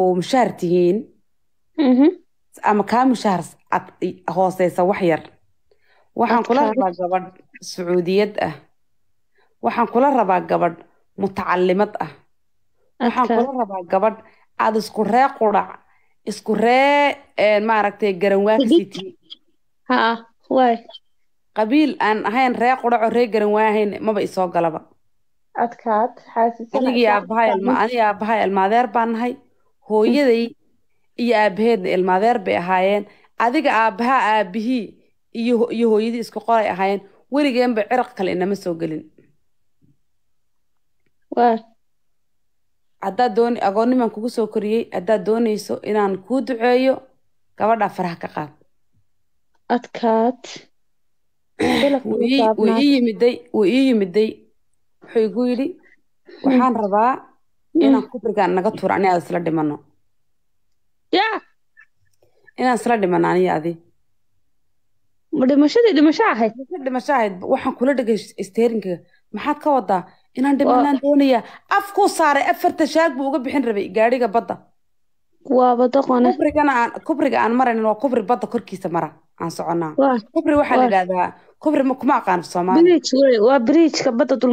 oo mushaahar tihiin ama kaa mushaahar hooseysa wax yar waxaan kula rabaa gabadh sacuudiyad ah waxaan kula rabaa gabadh mutacalimad ah waxaan kula rabaa gabadh aada isku ree qudhac isku ree maaragta garanwaakasiti qabiil aan ahayn ree quraco ree garanwaahayn maba isoo galaba adkaad xaasisanigii aabbahay ilma baan nahay hooyaday iyo aabaheedna ilmaadeer bay ahaayeen adiga aabbahaa aabihii iyo hooyadii isku qoray ahaayeen weligeenba ciraq kale inama soo gelin haddaad doon agoonnimaan kugu soo koriyey haddaad doonayso inaan kuu duceeyo gabadhaa faraha ka qaad adkaad way ii yimiday way ii yimiday wuxuu igu yidhi waxaan rabaa inaan mm. kufrigaan naga tuur ani aad isla dhimano ya inaan isla dhiman aniyo adi ma dhimashadii dhimasho ahayd dhimasho ahayd waxaan kula dhegay steerinka maxaad ka wadaa inaan dhimanaan doonayaa afkuu saaray afarta shaag buu uga bixin rabay gaadhiga badda waaba doqone kubrigana aan kubriga waa kubri badda korkiisa mara aan soconaa kubri waxaa la yidhahdaa kubri kuma aqaan soomaali waa badda dul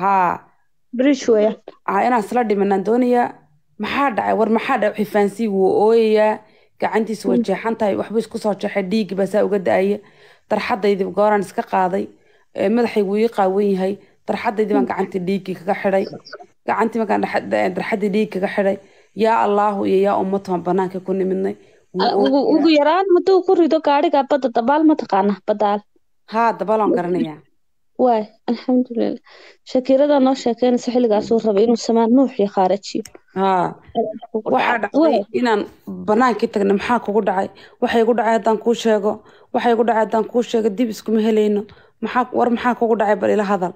haa brish weya ah inaan isla dhimanaan doonayaa maxaa dhacay war maxaa dhacay xifaansii wuu ooyayaa gacantiisu way jeexan tahay waxbuu isku soo jeexay dhiiggi baa saa uga da-aya darxadaydii gooraan iska qaaday eh, madaxaygu ii qaawan yahay darxadaydii baan gacantii dhiiggi kaga xidhay gacantii markaan darxadii eh, dhiig kaga xidhay yaa allaahu iyo yaa ummadu banaanka ku nimidnay ah, ugu yaraan hadduu ku rido gaadhiga badda dabaal ma taqaana badaal haa dabaal garanayaa waay alxamdulilah shakiirada noo sheekeynaysa xilligaa suu rabay inuu samaa nuux iyo khaarajiyo waxaa dhacday inaan banaankii tagna maxaa kugu dhacay waxay gu dhacay haddaan kuu sheego waxay gu dhacay haddaan kuu sheego dib iskuma helayno maxaa war maxaa kugu dhacay bal ila hadal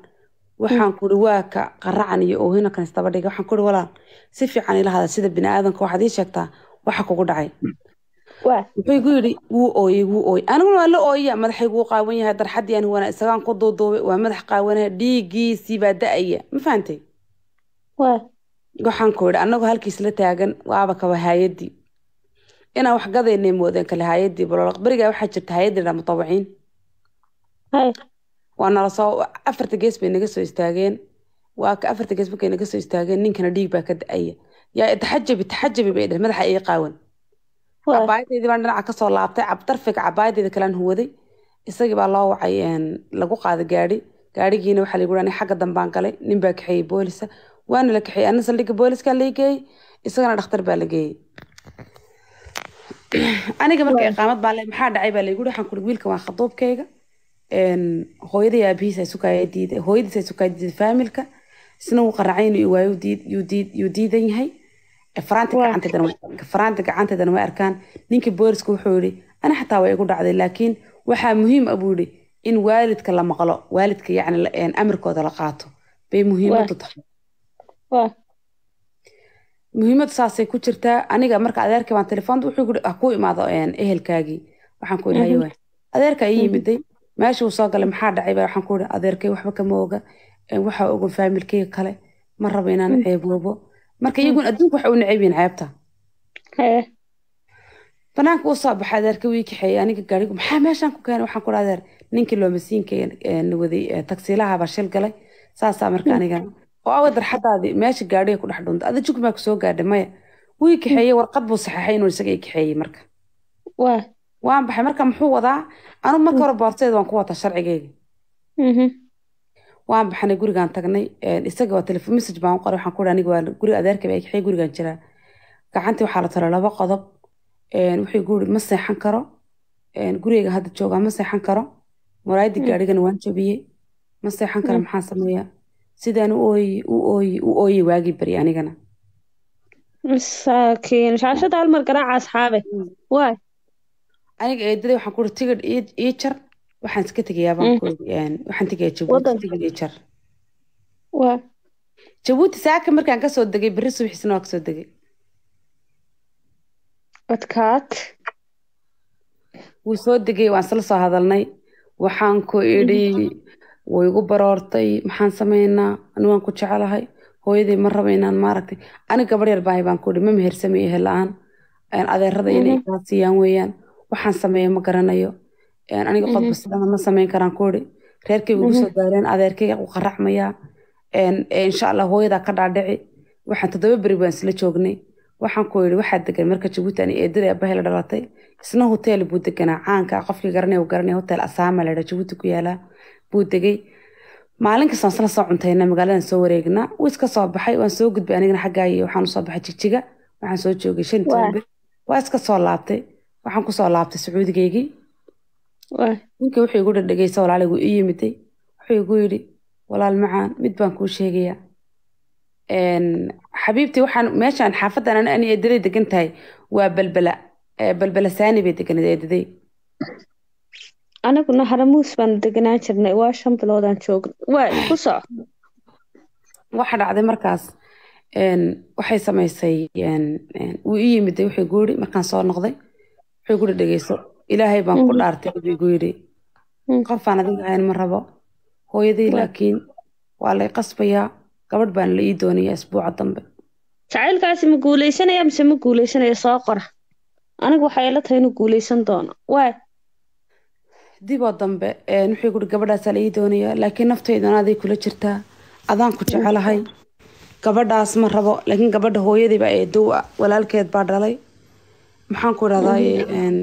waxaan kuri waa qaracan iyo oohina kan istaba waxaan kuri walaal si fiican ila hadal sida bini aadamka waxaad ii sheegtaa waxa kugu dhacay wuxuugu yidhi wuu ooyey wuu ooyey aniguna waa la ooyaya madaxayguu qaawan yahay darxaddii aan isagaan ku duuduubay waa madax qaawanaya dhiiggiisii baa da-aya ma fahantay waxaan ku yidhi annagoo halkiis la taagan waaba kaba haayadii inaan wax gadaynay moodeen kale haayadii baloolaq berigaa waxaa jirta haayadii dhaa mutawiciin waa nala soo afarta gees bay naga soo istaageen waa afarta gees markay naga soo istaageen ninkana dhiig baa ka da-aya yaa taxajabi taxajabi bay dheh madaxa ii qaawan cabaayadeydii baan dhinaca kasoo laabtay cabdarfiga cabaayadeyda kalaan huwaday isagii baa loo wacay lagu qaaday gaari gaarigiina waxaa lagu raa xagga dambaan galay ninbaa kaxeeyey boolisa waana la kaxeeyey ana saldhigga booliska lai geeyey isagana dhakhtar baa la geeyey aniga marka iqaamad baa le maxaa dhacay baa laygu waxaan kuri wiilka waa khaduubkayga hooyaday aabihiis sukaaya diiday hooyadiis sukaaya diiday faamilka isna wuu qaracay inuu iwaayo yuu diidan yahay faraanti gacanteedana way arkaan ninka booliska wuxuu yihi ana xataa waa igu dhacday laakiin waxaa muhiim a ah, buu yihi in waalidka la maqlo waalidka yani amarkooda la qaato bay muhiimadu tahay muhiimadu saasay ku jirtaa aniga marka adeerkii baan telefoonda wuxuu yiri ha imaado ehelkaagii waxaan ku yidhi haye mhm. adeerka ii mhm. yimiday meesha uu soo galay maxaa dhacay baa waxaan ku yidhi adeerkay waxba kama oga waxaa oga faamilkayga kale ma rabo inaan mhm. ceeboobo marka hmm. iyagun adduunka waxay u necab ceebta eh. banaanka u soo baxay adeerka wii kaxeeyey aniga gaarigu maxaa meeshaan ku keenay waxaan kudha adeer ninkii loomasiinka eh, waday eh, tagsiilahabaa shil galay saasaa marka hmm. anigana oo awa darxadaadii meesha gaariga ku dhex dhuuntay ada jugmaa kusoo gaadhay maya wii hmm. kaxeeyey warqad buu saxeexay inuu isaga i kaxeeyey marka waan baxay marka muxuu wadaa anu marka hore boorteed waan ku wataa sharcigeyga mm-hmm waan baxnay gurigaan tagnay isaga waa telefon message baan u qoray waxaan ku aniga waa guri adeerka ba xigay gurigaan jiraa gacantii waxaa la talo laba qodob wuxuu guri ma seexan karo gurigayga hadda joogaa ma seexan karo muraayadii mm. gaadhigana waan jabiyey ma seexan karo mm. maxaan sameeyaa sidaan u ooyi u ooyi u ooyi waagii bari anigana masaakiin shaashada hal garaaca asxaabe mm. waay aniga eedadii waxaan ku uri tigidh ii jar waxaan iska tegayaa mm. jabuuti saaka markaan kasoo degay berri subixiisna waa kasoo degay odkaad wuu soo degay waan isla soo hadalnay waxaan ku idhi way igu baroortay maxaan sameynaa anigu waan ku jecelahay hooyaday ma raba inaan maaragtay aniga gabar yar baahay baan ku idhi ma mehersamay ehe la-aan adeerada inay kaa mhm. siiyaan weeyaan waxaan sameeya ma garanayo aniga khudba mhm. salama ma sameyn karaan ku iri reerkay ugu mhm. soo daareen adeerkayga u qaracmayaa insha allah hooyadaa ka dhaadhici waxaan toddoba beri baan isla joognay waxaan ku yidhi waxaa degan marka jabuuti ani eedada abahela dhalatay isna hotel buu deganaa caanka qofkii garanaya garanaya hotel asaama laydha jabuuti ku yaalaa buu degay maalin kasta isla soo cuntayna magaaladan soo wareegnaa wuu iska soo baxay waan soo gudbay anigana xaggaa iyo waxaan usoo baxay jigjiga waxaan soo joogay shan toban waa iska soo laabtay waxaan kusoo laabtay sacuudigeygii ninka wuxuu igu dhadhegeysa walaaligu i yimiday wuxuu igu yidhi walaal macaan mid baan kuu sheegayaa xabiibtii waxaan meeshaan xaafadan an ani eedaday degan tahay waa balbala balbala saani bay deganad eedaday anaguna haramuus baanu deganaan jirnay waa shan biloodaan joogna waa ku soco waxa dhacday markaas waxay samaysay wuu ii yimiday wuxuu igu markaan soo noqday wuxuu igu dhadhegeyso ilaahay baan ku mm-hmm. dhaartay nabigu yidhi qofaan mm-hmm. adiga ahayn ma rabo hooyadii laakiin waa lay qasbayaa gabadh baan la ii doonayaa isbuuca dambe jacaylkaasi ma guulaysanaya mise ma guulaysanaya soo qora anigu waxay ila tahay inuu guulaysan doono waay diboo dambe wuxuu guhi gabadhaasaa la ii doonayaa laakiin naftaydan aday kula jirtaa adaan ku jecelahay gabadhaas ma rabo laakiin gabadha hooyadiiba ee dow walaalkeed baa dhalay maxaan ku idhahdaa mm-hmm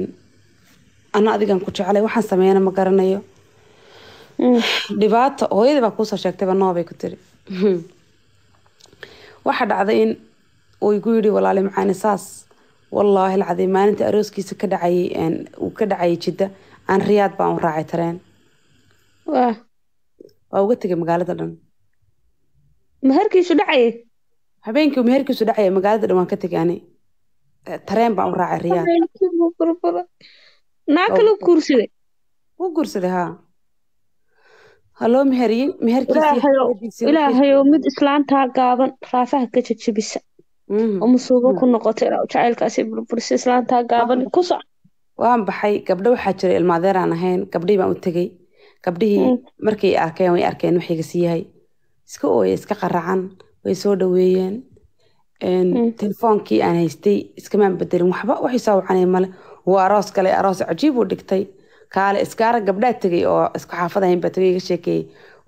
ana adigan ku jeclay waxaan sameeyana ma garanayo mm. dhibaata hooyadii baa kuusoo sheegtayba noobay ku tiri mm-hmm. waxaa dhacday in uu igu yidhi walaali macaani saas wallaahi lacadiim maalintii arooskiisa ka dhacayay uu ka dhacayay jidda aan riyaad baan u raacay tareen waa uga tegay magaalada dhan meherkiisu dhacayay habeenkii meherkiisu dhacayay magaalada dhan waan ka tegay ani tareen baan u raacay riyaad naag kale guursaday wuu guursaday haa haloo meheryin meherkiisilaahayow mid islaantaa gaaban raafaha ka jajabisa oo musuubo ku noqota ilaa jacaylkaasi burburisa islaantaa gaaban ku soc waan baxay gabdho waxaa jiray ilmaadeer aan ahayn gabdhihii baan u tegay gabdhihii markay arkeen way arkeen waxayga sii yahay iska ooya iska qaracan way soo dhaweeyeen telefoonkii aan haystay iskamaan bedelin waxba waxay soo wacanay male wuu aroos galay aroos cajiib uu dhigtay kaale iskaara gabdhaa tegay oo isku xaafadahaynbaa tagay ka sheekeeyey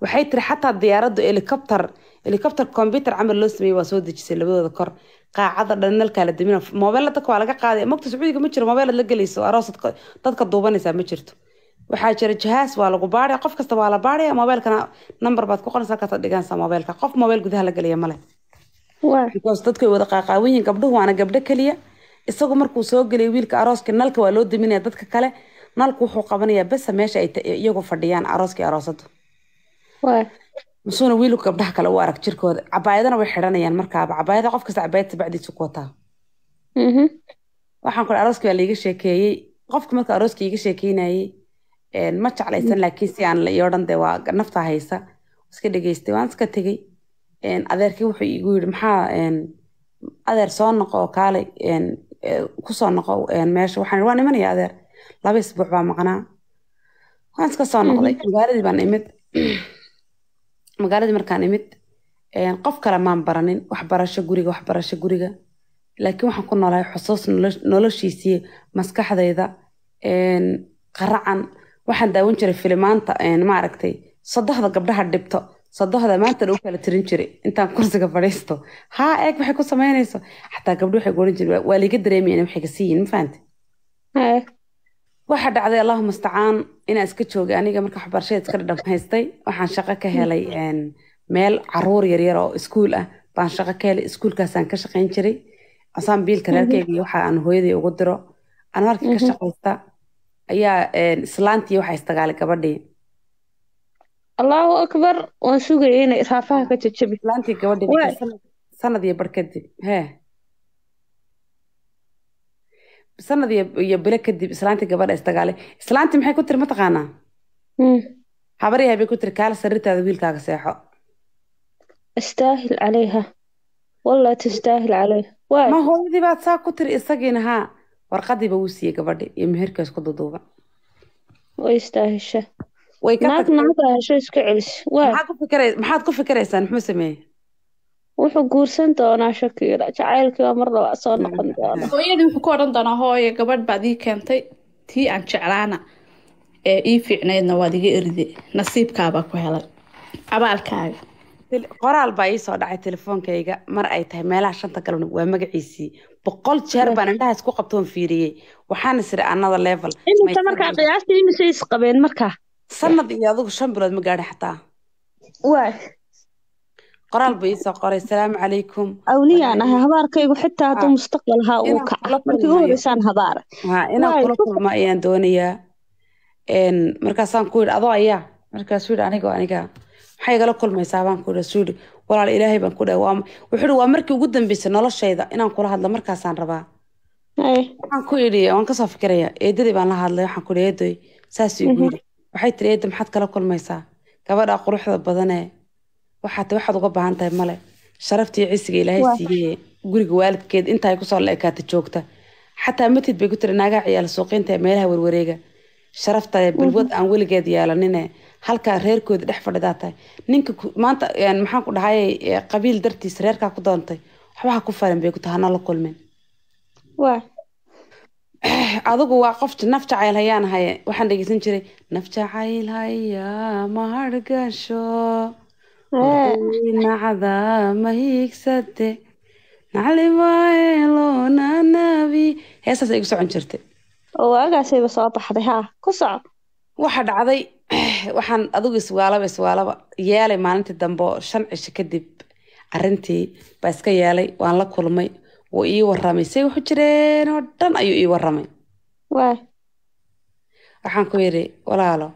waxay tiri xataa diyaaraddu helicopter helicopter combyuter camal loo sameeyey waa soo dejisay labadooda kor qaacada dhanalkaa la damina moobeylla dadka waa laga qaaday mogta sacuudiga ma jiro moobeylad la gelayso aroos dadka duubanaysaa ma jirto waxaa jira jahaas waa lagu baadhaya qof kasta waa la baadhaya moobeylkana number baad ku qoraysa halkaas dhiganaysaa moobeylka qof moobeyl gudaha la gelaya male dadku wada qaaqaawan yihiin gabdhuhu waana gabdho keliya isagu markuu soo gelay wiilka arooska nalka waa loo daminaya dadka kale nalku wuxuu qabanayaa besa meesha ay iyagu fadhiyaan arooskii aroosada musuuna wiilku gabdhaha kale u arag jirkooda cabaayadana way xiranayaan markaaba cabaayada qof kasta cabaayad tabacdiisu ku mm-hmm. waxaan kule arooskii baa laiga sheekeeyey qofka marka arooskii iga sheekeynayey ma jeclaysan laakiin si aan la yoodhan dee waa naftaa haysa iska dhageystay waan iska tegey adeerkii wuxuu igu yidhi maxaa adeer soo noqo kaale kusoo noqo meesha waxaan waa nimanaya adeer laba isbuuc baa maqnaa waan iska soo noqday mhm. magaaladii baan imid magaaladii markaan imid qof kale maan baranin waxbarasho guriga waxbarasho guriga laakiin waxaan ku noolahay xusuus noloshiisii maskaxdayda qaracan waxaan daawan jiray filimaanta maaragtay saddexda gabdhaha dhibto sadoxda maanta u kala tirin jiray intaan kursiga fadhiisto haa eeg waxay ku samaynayso xataa gabdho waxay goran jireen waa liiga dareemayeen waxay siiyiin ma fahamte waxa dhacday allahuma istacaan inaan iska joogay aniga marka waxbarashada iska dhamaystay waxaan shaqo ka helay meel caruur yaryar oo iskuul ah baan shaqo ka helay iskuulkaasaan ka shaqayn jiray asaan biilka reerkayga mhm. iyo waxa hooyaday ugu diro anoo ka mhm. shaqaysta ayaa islaantii waxaa istagaalay gabadhii allahu akbar waan sugaya inay raafaha ka jajabi laantii gabadha sanad iyo bar kadib sanad iyo bilo kadib islaantii gabadha isdagaalay islaantii maxay ku tiri ma taqaanaa hmm. habar yahay bay ku tiri kaala sariirtaada wiilkaaga seexo astaahil calayha walaa tastaahil calayh ma hooyadii baad saa ku tiri isagiina haa warqadiiba wuu siiyey gabadhi iyo meherkees ku duduuba way istaahesha Ah, maxaad ku fikraysaa muxuu sameeye wuxuu guursan doonaa shakiila jacaylkii baa mar labaa soo noqon doona hooyadii wuxuu ku odhan doonaa hooye gabadh baad ii keentay tii aan jeclaana ee ii fiicnaydna waad iga eride nasiibkaabaa ku helay abaalkaaga qoraal baa ii soo dhacay telefoonkayga mar ay tahay meelaha shanta galabnib waa magaciisii boqol jeer baan indhahaas ku qabtoon fiiriyey waxaana siri anada level markaa qiyaastii imise isqabeen markaa sanad iyo adigu shan bilood ma gaadhi xataa waay qoraal bay iisoo qoray asalaamu calaykum awliyaan ahay habaarkaygu xitaa hadduu ah. mustaqbal haa uu kaca markii inaan kula ah, kulmo ayaan doonayaa markaasaan ku yidhi adoo ayaa markaasuu yidhi aniga aniga maxay igala kulmaysaa baan ku yidhi walaal ilaahay baan ku dhahay wuxuu yidhi waa markii ugu dambeysay nolosheyda inaan kula hadlo markaasaan rabaa waxaan ku yidhi waan kasoo fikiraya eedadii baan la hadlay waxaan ku eedoy saasuu igu yidhi waxay tiri eedda maxaad kala kulmaysaa gabadha quruxda badanee waxaad waxaad uga baahan tahay male sharaftii cisiga ilaahay siiyey guriga waalidkeed intaay kusoo la ekaata joogta xataa matid bay ku tiri naagaa ciyaal suuqiinta meelaha warwareega sharaftae balwad aan weligeed yeelanine halkaa reerkooda dhex fadhidaa tahay ninka maanta maxaan ku dhahay qabiil dartiisa reerkaa ku doontay waxbaha ku faran bay ku tahay hana la kulmin adugu waa qof naf jacayl hayaan haye waxaan dhegeysan jiray naf jacayl hayaa ma hargasho nacda ma hiigsate nacli waaelo igu socon jirtay waagaasayba soo baxday haa ku soco waxa dhacday waxaan adigu iswaalaba iswaalaba yeelay maalintii dambe oo shan cisho kadib arintii baa iska yeelay waan la kulmay wuu ii waramay say waxu jireen oo dhan ayuu ii waramay waxaan ku yidhi walaalo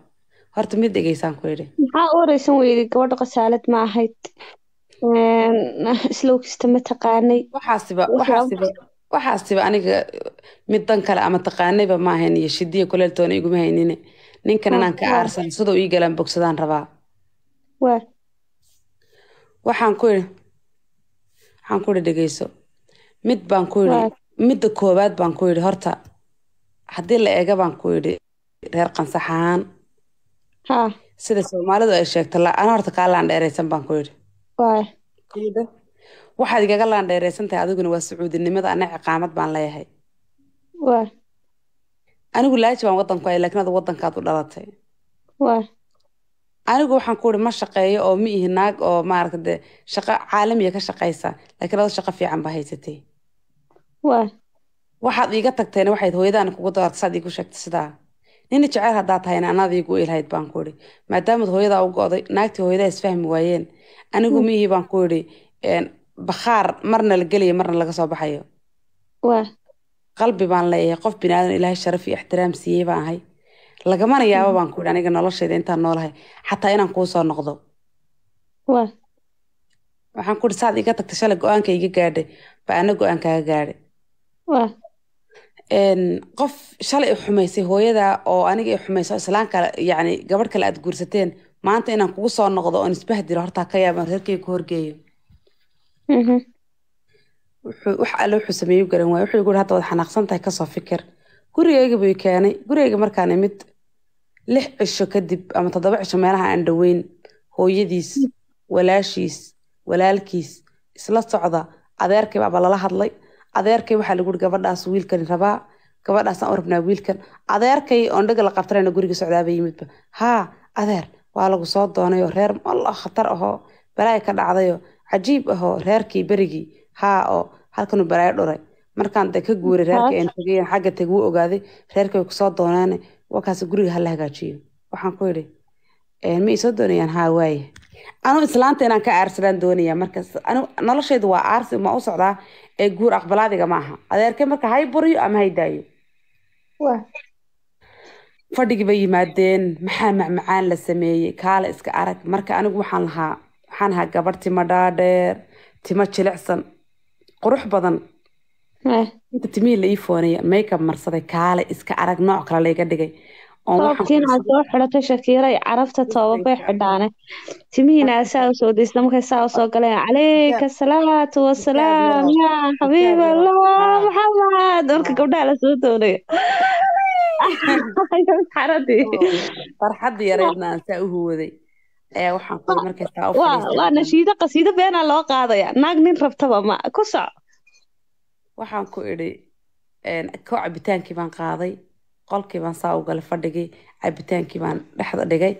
horta mid dhegeysaan ku yidhi maxaa u wareysan weydi gabadha qasaalad ma ahayd islowkista ma taqaanay waxaasiba aniga mid dan kale ama taqaanayba ma ahayn iyo shidiya kuleeltoona iguma haynine ninkan inaan ka aarsan sidau ii galaan bogsadaan rabaa waxaan ku yidhi waxaan ku yidhi dhegeyso mid baan ku yidhi midda koowaad baan ku yidhi horta haddii la eega baan ku yidhi reer qansaxaan sida soomaalidu ay sheegto ana horta kaa laandheeraysan baan ku yidhi waxaad igaga laandheeraysan tahay adiguna waa sacuudinimada ana ciqaamad baan leeyahay anigu laaji baan wadanku ay laakiin adu wadankaad u dhalatay anigu waxaan ku yidhi ma shaqeeyo oo ma ihi naag oo maaragta dee shaqo caalamiya ka shaqaysa laakiin adu shaqo fiican baa haysatay waxaad iga tagteen waxayd hooyadaana kugu dabarta saad iigu sheegtay sidaa nina jeceyl haddaa tahayna anaada iigu ilahayd baan ku idhi maadaamaad hooyadaa u go'day naagtii hooyadaa isfahmi waayeen anigu mihii baan ku idhi bakhaar marna la gelayo marna laga soo baxayo qalbi baan leeyahay qof binaadan ilaahay sharaf iyo ixtiraam siiyey baan ahay lagamana yaaba baan ku idhi aniga noloshayda intaan noolahay xataa inaan kuu noqdo waxaan ku idhi saad iga tagtay shalay go-aanka iga gaadhay ba ana go-aan gaadhay qof shalay xumaysay hooyada oo aniga i xumayso islaan yani gabadh kale aad guursateen maanta inaan kugu soo noqdo oon isbahdiro hortaa ka yaaban reerkay ku horgeeyo mhm. wax alle wuxuu sameeyo garan waay wuxuu guri hadda waad xanaaqsan tahay kasoo fikir gurigeyga buu keenay gurigeyga markaan imid lix cisho kadib ama toddoba cisho meelaha aan dhoweyn hooyadiis mm. walaashiis walaalkiis isla socda adeerkiibaaba lala hadlay adeerkay waxaa lagu laguui gabadhaas wiilkan rabaa gabadhaasaan u rabnaa wiilkan adeerkay oon dhega la qabtanayna guriga socdaaba yimidba haa adeer waa lagu soo doonayoo reer alla khatar ahoo balaaya ka dhacdayoo cajiib ahoo reerkii berigii haa oo halkanu balaayo dhuray markaan de ka guuray reerkii aan tagay xagga tag wuu ogaaday reerkii way kusoo doonaane wakaas guriga hala la hagaajiyo waxaan ku idhi ma isoo doonayaan hawaaye anuu islaanta inaan ka aarsadaan doonaya marka noloshaydu waa aarsi ma u socdaa ee guur aqbalaadiga maaha adeerke marka hay buriyo ama hay daayo fadhigii bay yimaadeen maxaa macmacaan la sameeyey kaala iska arag marka anigu waxaan lahaa waxaan ahaa gabadh timo dhaadheer timo jilicsan qurux badan inta timihii la ii foonaya marsaday kaale iska arag nooc kale layga dhigay oobkiinaa soo xidhatay shakiiray carabta toobabay xidhaane timihiina asaa usoo deysna markay saa usoo galeen caleyka salaatu wasalaam yaa xabiib allah ah. maxamed marka ah. gabdhaha la soo doonaya waa nashiido qasiido beenaa loo qaadaya naag nin rabtaba ma ku soc waxaan ku idhi koo cabitaankii baan qaaday qolkii baan saa ugala fadhigay cabitaankii baan dhexda dhigay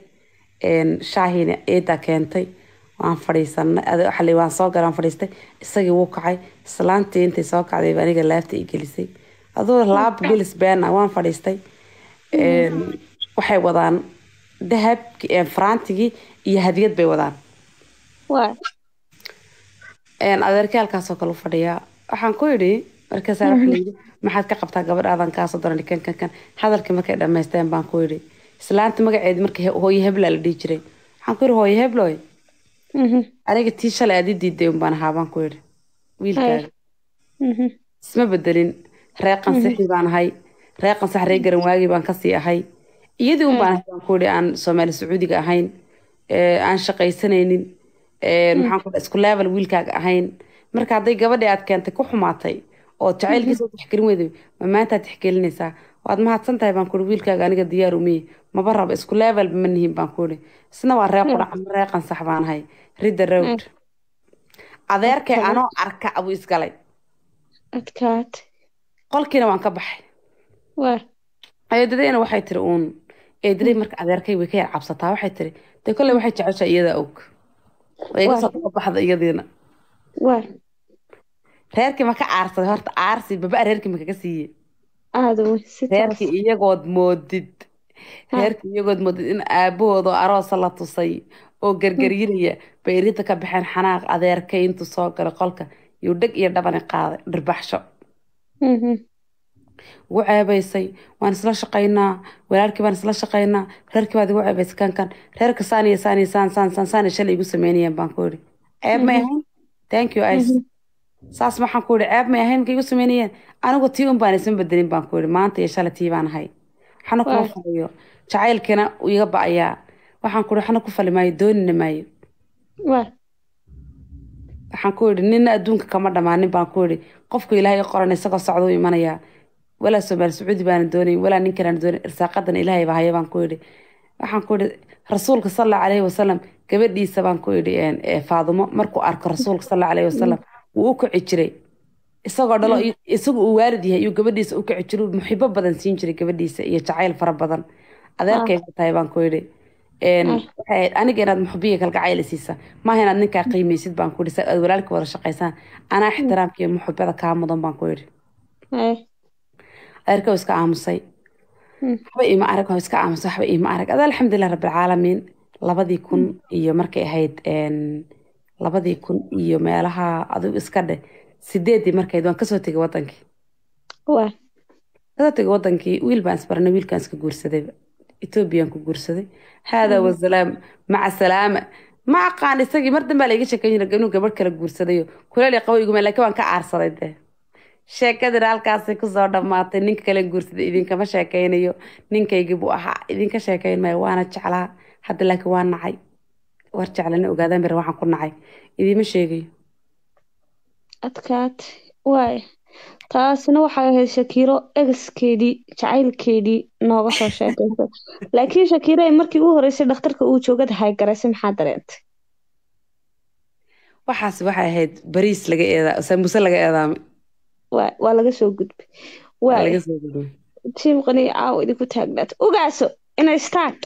shaahiina eedaa keentay waan fadhiisanay waan soo galaan fadhiistay isagii wuu kacay islaantii intay soo kacdayba aniga laabta i gelisay aduu laab gelis beena ah, waan fadhiistay waxay wadaan dahab faraantigii iyo hadiyad bay wadaan adeerkaalkaasoo kale u fadhiyaa waxaan ku yidhi markaasa waxa layidhi maxaad ka qabtaa gabadhaadan kaasoo daran kankankan hadalkii markay dhamaysteen baan ku yidhi islaanta magaceedi marka hooye hebla la dhihi jiray waxaan ku yidhi hooye hebloy eh. mhm. aniga tii shalay diiday unbaan ahaa baan ku yidhi wiilkaaga mhm. isma bedelin reeqan sixi mhm. baan ahay reeqan sax ree garan waagii baan kasii ahay iyadii unbaan ahay baan ku yidhi aan soomaali sacuudiga ahayn aan shaqaysanaynin maxaan ku isku level wiilkaaga ahayn marka hadday gabadhii aad keentay ku xumaatay oo jacaylkiisa taxkirin weyda ma maantaa taxkilinaysaa waad mahadsantahay baan kuhi wiilkaaga aniga diyaaru miye maba raba isku leevel ma nihiin baan kuhi isna waa reeq udhacan reeqan sax baan ahay ridda rowd adeerkay anoo arka abuu isgalay qolkiina waan ka baxay eedadayna waxay tiri uun eedaday mm. marka adeerkay way ka yar cabsataa waxay tiri dee kolley waxay jeceshaa iyadaa og way iga soo daba baxda iyadiina reerkii maka aarsaday horta aarsi babaa reerkii makaga siiye reerkii iyagood moodid reerkii iyagood moodid in aabahoodoo aroosa la tusay oo gargaryinaya hmm. bay irinta ka baxeen xanaaq adeerkay intuu soo galay qolka yuu dheg iyo dhabani qaaday dhirbaxsho mm-hmm. ugu ceebaysay waan isla shaqaynaa walaalkii baan isla shaqaynaa reerkii baad igu ceebaysay kankan reerka saaniya saaniya saan saan saan saaniya shalay igu sameynayeen baan ku yidhi ceeb mm-hmm. ma ahayn thank you ice mm-hmm saas waxaan ku yihi ceeb may ahayn markay igu sameynayeen anigu tii un baan isan bedelin baan ku yihi maanta iyo shala tii baan ahay waxna kuma faliyo jacaylkina iga ba waxaan ku ihi waxna ku fali maayo doonina maayo waxaan ku yihi nina adduunka kama dhammaanin baan ku yihi qofku ilaahay qoran isagoo socduu imanayaa walaa somaali sacuudi baana doonayn walaa nin doonayn irsaaqadana ilaahay baa haya baan ku yihi waxaan ku yihi rasuulka sala allahu calayhi wasalam gabadhiisa baan ku yihi faadumo markuu arko rasuulka sala allahu calayhi wasalam wuu u kaci jiray isagoo dhalo hmm. isagu uu waalid yahay iyuu gabadhiisa u kaci jiru muxibo badan siin jiray gabadhiisa iyo jacayl fara badan adeerkay ah. tahay baan ku yidhi ah. aniga inaad muxubiga kalgacayla siisa maaha inaad ninkaa qiimaysid baan ku yidhi sa aad walaalka wada shaqaysaan anaa hmm. ixtiraamkiiyo muxubada kaa mudan baan ku yidhi eh. adeerka iska aamusay waxba hmm. ima arag oo iska aamusay waxba ima arag adaa alxamdulilah rabbilcaalamiin labadii kun iyo markay ahayd labadii kun iyo meelaha adu iska dheh sideedii markayd waan kasoo tegay wadankii kasoo tegay wadankii wiil baan isbarnay wiilkaan iska guursadayba etoobiyaan ku guursaday haadaa mm. wasalaam maca salaama ma aqaan isagii mar danbaa laiga sheekan jira kala guursadayo kuleeli qaboyguma laakiin waan ka caarsaday dee sheekadina halkaasay kusoo dhammaatay ninka kale guursaday idinkama sheekeynayo ninkaygii buu ahaa idinka sheekayn maayo waana jeclaa hadda laakiin waa nacay war jeclana ogaadaan bir waxaan ku nacay idiima sheegay adkaat waay taasina waxay ahayd shakiiro egaskeedii jacaylkeedii nooga soo sheekeysay laakiin shakiiro ay markii u horeysay dhakhtarka uu joogada haygaraysay maxaa dareentay waxaas waxay ahayd bariis laga eedaa sambuse laga eedaamay waa laga soo gudbay waa tiim qaniyo caawa idinku taagnaato ogaaso inay start